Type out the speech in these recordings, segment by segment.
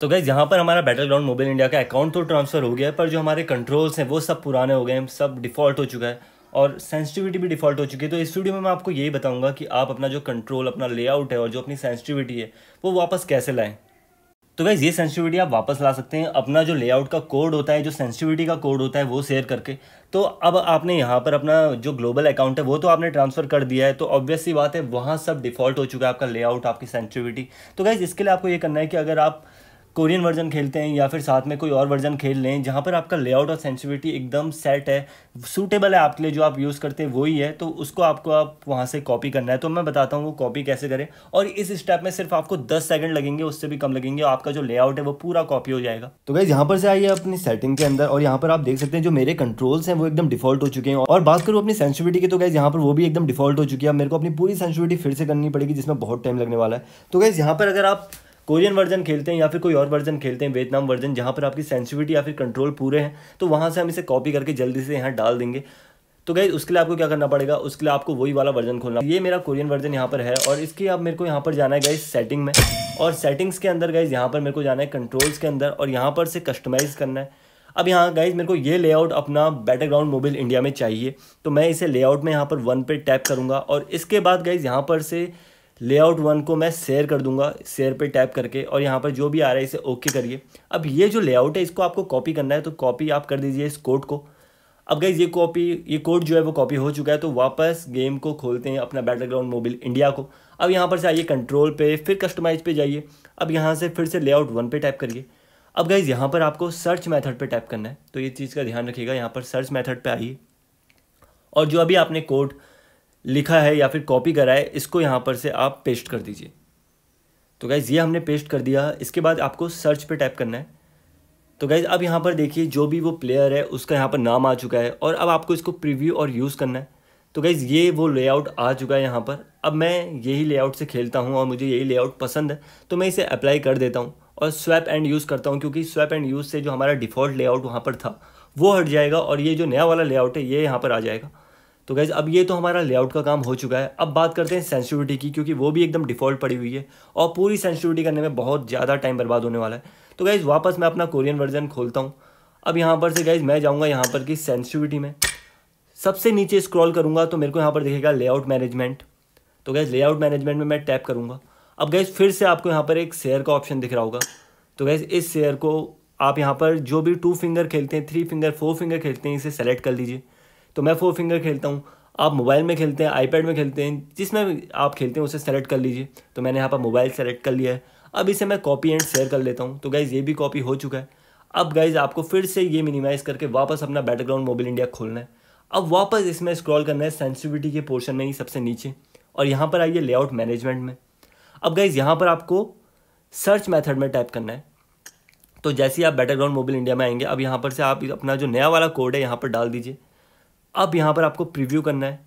तो गैस यहाँ पर हमारा बैटल ग्राउंड मोबाइल इंडिया का अकाउंट तो ट्रांसफ़र हो गया है पर जो हमारे कंट्रोल्स हैं वो सब पुराने हो गए हैं सब डिफ़ॉल्ट हो चुका है और सेंसिटिविटी भी डिफ़ॉल्ट हो चुकी है तो इस वीडियो में मैं आपको यही बताऊंगा कि आप अपना जो कंट्रोल अपना लेआउट है और जो अपनी सेंसिटिविटी है वो वापस कैसे लाएं तो गाइज़ ये सेंसिटिविटी आप वापस ला सकते हैं अपना जो लेआउट का कोड होता है जो सेंसिटिविटी का कोड होता है वो शेयर करके तो अब आपने यहाँ पर अपना जो ग्लोबल अकाउंट है वो तो आपने ट्रांसफ़र कर दिया है तो ऑब्वियस सी बात है वहाँ सब डिफ़ॉल्ट हो चुका है आपका लेआउट आपकी सेंसिटिविटी तो गाइज़ इसके लिए आपको ये करना है कि अगर आप कोरियन वर्जन खेलते हैं या फिर साथ में कोई और वर्जन खेल लें जहाँ पर आपका लेआउट और सेंसिविटी एकदम सेट है सूटेबल है आपके लिए जो आप यूज़ करते हैं वही है तो उसको आपको आप वहाँ से कॉपी करना है तो मैं बताता हूँ वो कॉपी कैसे करें और इस स्टेप में सिर्फ आपको दस सेकेंड लगेंगे उससे भी कम लगेंगे आपका जो लेआउट है वो पूरा कॉपी हो जाएगा तो भाई यहाँ पर से आइए अपनी सेटिंग के अंदर और यहाँ पर आप देख सकते हैं जो मेरे कंट्रोल्स हैं वो एकदम डिफॉल्ट हो चुके हैं और बात करूँ अपनी सेंसिविटी की तो गैस यहाँ पर वो भी एकदम डिफॉल्ट हो चुकी है मेरे को अपनी पूरी सेंसिविटी फिर से करनी पड़ेगी जिसमें बहुत टाइम लगने वाला है तो गैस यहाँ पर अगर आप कोरियन वर्जन खेलते हैं या फिर कोई और वर्जन खेलते हैं वियतनाम वर्जन जहाँ पर आपकी सेंसिविटी या फिर कंट्रोल पूरे हैं तो वहाँ से हम इसे कॉपी करके जल्दी से यहाँ डाल देंगे तो गई उसके लिए आपको क्या करना पड़ेगा उसके लिए आपको वही वाला वर्जन खोलना ये मेरा कोरियन वर्जन यहाँ पर है और इसकी आप मेरे को यहाँ पर जाना है गई सेटिंग में और सेटिंग्स के अंदर गाइज यहाँ पर मेरे को जाना है कंट्रोल्स के अंदर और यहाँ पर से कस्टमाइज़ करना है अब यहाँ गाइज मेरे को ये लेआउट अपना ग्राउंड मोबाइल इंडिया में चाहिए तो मैं इसे लेआउट में यहाँ पर वन पे टैप करूँगा और इसके बाद गाइज यहाँ पर से लेआउट वन को मैं शेयर कर दूंगा शेयर पे टैप करके और यहाँ पर जो भी आ रहा है इसे ओके करिए अब ये जो लेआउट है इसको आपको कॉपी करना है तो कॉपी आप कर दीजिए इस कोड को अब गई ये कॉपी ये कोड जो है वो कॉपी हो चुका है तो वापस गेम को खोलते हैं अपना बैटल ग्राउंड मोबाइल इंडिया को अब यहाँ पर से आइए कंट्रोल पे फिर कस्टमाइज पे जाइए अब यहाँ से फिर से लेआउट वन पे टाइप करिए अब गई यहाँ पर आपको सर्च मेथड पे टाइप करना है तो ये चीज़ का ध्यान रखिएगा यहाँ पर सर्च मेथड पे आइए और जो अभी आपने कोड लिखा है या फिर कॉपी करा है इसको यहाँ पर से आप पेस्ट कर दीजिए तो गाइज़ ये हमने पेस्ट कर दिया इसके बाद आपको सर्च पे टैप करना है तो गाइज़ अब यहाँ पर देखिए जो भी वो प्लेयर है उसका यहाँ पर नाम आ चुका है और अब आपको इसको प्रीव्यू और यूज़ करना है तो गाइज़ ये वो लेआउट आ चुका है यहाँ पर अब मैं यही लेआउट से खेलता हूँ और मुझे यही लेआउट पसंद है तो मैं इसे अप्लाई कर देता हूँ और स्वैप एंड यूज़ करता हूँ क्योंकि स्वैप एंड यूज़ से जो हमारा डिफ़ॉल्ट लेआउट वहाँ पर था वो हट जाएगा और ये जो नया वाला लेआउट है ये यहाँ पर आ जाएगा तो गैज़ अब ये तो हमारा लेआउट का काम हो चुका है अब बात करते हैं सेंसिटिविटी की क्योंकि वो भी एकदम डिफ़ॉल्ट पड़ी हुई है और पूरी सेंसिटिविटी करने में बहुत ज़्यादा टाइम बर्बाद होने वाला है तो गैज़ वापस मैं अपना कोरियन वर्जन खोलता हूँ अब यहाँ पर से गैज़ मैं जाऊँगा यहाँ पर की सेंसिटिविटी में सबसे नीचे स्क्रॉल करूँगा तो मेरे को यहाँ पर दिखेगा लेआउट मैनेजमेंट तो गैज़ लेआउट मैनेजमेंट में मैं टैप करूँगा अब गैज़ फिर से आपको यहाँ पर एक शेयर का ऑप्शन दिख रहा होगा तो गैज़ इस शेयर को आप यहाँ पर जो भी टू फिंगर खेलते हैं थ्री फिंगर फोर फिंगर खेलते हैं इसे सेलेक्ट कर लीजिए तो मैं फोर फिंगर खेलता हूँ आप मोबाइल में खेलते हैं आईपैड में खेलते हैं जिसमें आप खेलते हैं उसे सेलेक्ट कर लीजिए तो मैंने यहाँ पर मोबाइल सेलेक्ट कर लिया है अब इसे मैं कॉपी एंड शेयर कर लेता हूँ तो गाइज़ ये भी कॉपी हो चुका है अब गाइज़ आपको फिर से ये मिनिमाइज़ करके वापस अपना बैटरग्राउंड मोबाइल इंडिया खोलना है अब वापस इसमें स्क्रॉल करना है सेंसिटिविटी के पोर्शन में ही सबसे नीचे और यहाँ पर आइए लेआउट मैनेजमेंट में अब गाइज़ यहाँ पर आपको सर्च मेथड में टाइप करना है तो जैसे ही आप बैटरग्राउंड मोबाइल इंडिया में आएंगे अब यहाँ पर से आप अपना जो नया वाला कोड है यहाँ पर डाल दीजिए अब यहाँ पर आपको प्रीव्यू करना है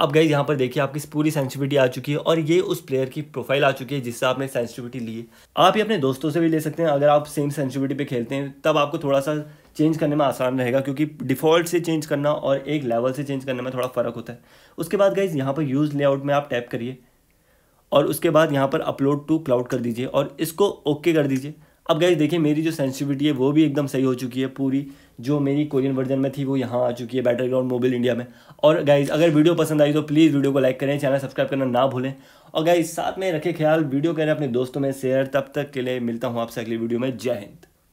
अब गई यहाँ पर देखिए आपकी पूरी सेंसिटिविटी आ चुकी है और ये उस प्लेयर की प्रोफाइल आ चुकी है जिससे आपने सेंसिटिविटी ली है आप ये अपने दोस्तों से भी ले सकते हैं अगर आप सेम सेंसिटिविटी पे खेलते हैं तब आपको थोड़ा सा चेंज करने में आसान रहेगा क्योंकि डिफ़ॉल्ट से चेंज करना और एक लेवल से चेंज करने में थोड़ा फ़र्क होता है उसके बाद गई यहाँ पर यूज़ लेआउट में आप टैप करिए और उसके बाद यहाँ पर अपलोड टू क्लाउड कर दीजिए और इसको ओके कर दीजिए अब गैस देखिए मेरी जो सेंसिटिविटी है वो भी एकदम सही हो चुकी है पूरी जो मेरी कोरियन वर्जन में थी वो यहाँ आ चुकी है बैटल ग्राउंड मोबाइल इंडिया में और गाइज अगर वीडियो पसंद आई तो प्लीज़ वीडियो को लाइक करें चैनल सब्सक्राइब करना ना भूलें और गाइज साथ में रखें ख्याल वीडियो करें अपने दोस्तों में शेयर तब तक के लिए मिलता हूँ आपसे अगली वीडियो में जय हिंद